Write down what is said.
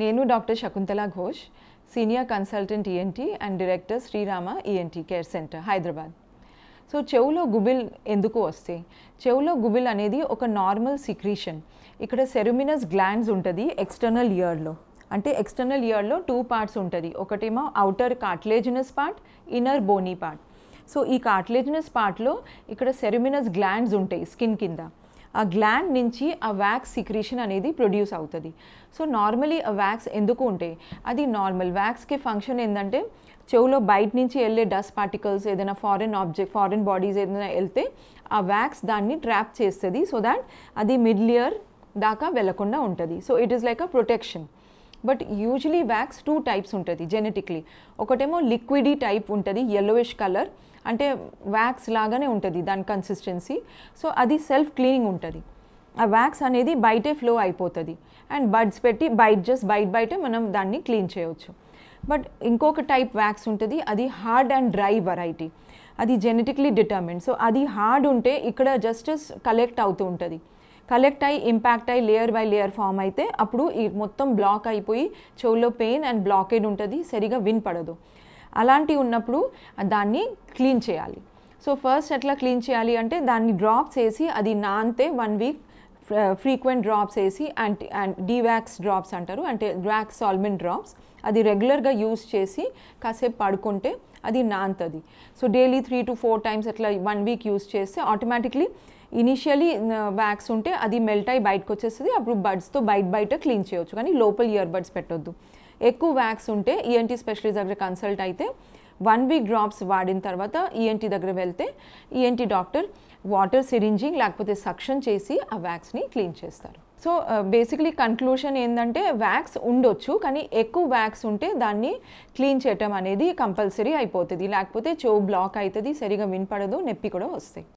నేను doctor Shakuntala Ghosh senior consultant ENT e and director Srirama ENT e care centre Hyderabad so చెవులో గుబిల్ ఎందుకు వస్తాయి చెవులో గుబిల్ అనేది ఒక నార్మల్ సిక్రీషన్ ఇక్కడ సెరమినస్ గ్లాండ్స్ ఉంటుంది ఎక్స్టర్నల్ ఇయర్లో అంటే ఎక్స్టర్నల్ ఇయర్లో టూ పార్ట్స్ ఉంటుంది ఒకటేమో outer cartilaginous part inner bony part so ఈ కార్ట్లేజినస్ పార్ట్లో ఇక్కడ సెరమినస్ గ్లాండ్స్ ఉంటాయి స్కిన్ కింద ఆ గ్లాండ్ నుంచి ఆ వ్యాక్స్ సిక్రీషన్ అనేది ప్రొడ్యూస్ అవుతుంది సో నార్మలీ ఆ వ్యాక్స్ ఎందుకు ఉంటాయి అది నార్మల్ వ్యాక్స్కి ఫంక్షన్ ఏంటంటే చెవులో బయట నుంచి వెళ్ళే డస్ట్ పార్టికల్స్ ఏదైనా ఫారిన్ ఆబ్జెక్ట్ ఫారిన్ బాడీస్ ఏదైనా వెళ్తే ఆ వ్యాక్స్ దాన్ని ట్రాప్ చేస్తుంది సో దాట్ అది మిడ్లియర్ దాకా వెళ్లకుండా ఉంటుంది so it is like a protection but usually wax two types ఉంటుంది జెనెటిక్లీ ఒకటేమో లిక్విడీ టైప్ ఉంటుంది ఎల్లోయిష్ కలర్ అంటే వ్యాక్స్ లాగానే ఉంటుంది దాని కన్సిస్టెన్సీ సో అది సెల్ఫ్ క్లీనింగ్ ఉంటుంది ఆ వ్యాక్స్ అనేది బయటే ఫ్లో అయిపోతుంది అండ్ బడ్స్ పెట్టి బయట జస్ట్ బయట బయటే మనం దాన్ని క్లీన్ చేయవచ్చు బట్ ఇంకొక టైప్ వ్యాక్స్ ఉంటుంది అది హార్డ్ అండ్ డ్రై వెరైటీ అది జెనెటిక్లీ డిటర్మిన్ సో అది హార్డ్ ఉంటే ఇక్కడ జస్ట్ కలెక్ట్ అవుతూ ఉంటుంది కలెక్ట్ అయ్యి ఇంపాక్ట్ అయ్యి లేయర్ బై లేయర్ ఫామ్ అయితే అప్పుడు ఈ మొత్తం బ్లాక్ అయిపోయి చెవులో పెయిన్ అండ్ బ్లాకేడ్ ఉంటుంది సరిగా విన్ పడదు అలాంటివి ఉన్నప్పుడు దాన్ని క్లీన్ చేయాలి సో ఫస్ట్ ఎట్లా క్లీన్ చేయాలి అంటే దాన్ని డ్రాప్ చేసి అది నాంతే one week frequent drops uh, వేసి అండ్ అండ్ డివాక్స్ డ్రాప్స్ అంటారు అంటే డ్రాక్స్ సాల్మిన్ డ్రాప్స్ అది రెగ్యులర్గా యూస్ చేసి కాసేపు పడుకుంటే అది నాంతది so daily three to four times అట్లా వన్ వీక్ యూస్ చేస్తే ఆటోమేటిక్లీ ఇనిషియలీ వ్యాక్స్ ఉంటే అది మెల్ట్ అయ్యి బయటకు వచ్చేస్తుంది అప్పుడు బడ్స్తో బయట బయట క్లీన్ చేయొచ్చు కానీ లోపల ఇయర్ బడ్స్ పెట్టొద్దు ఎక్కువ వ్యాక్స్ ఉంటే ఈఎన్టీ e స్పెషలిస్ట్ దగ్గర కన్సల్ట్ అయితే వన్ వీక్ డ్రాప్స్ వాడిన తర్వాత ఈఎన్టీ e దగ్గర వెళ్తే ENT e doctor water syringing లేకపోతే సక్షన్ చేసి ఆ వ్యాక్స్ని క్లీన్ చేస్తారు సో బేసికలీ కన్క్లూషన్ ఏంటంటే వ్యాక్స్ ఉండొచ్చు కానీ ఎక్కువ వ్యాక్స్ ఉంటే దాన్ని క్లీన్ చేయటం అనేది కంపల్సరీ అయిపోతుంది లేకపోతే చెవు బ్లాక్ అవుతుంది సరిగా వినపడదు నొప్పి కూడా వస్తాయి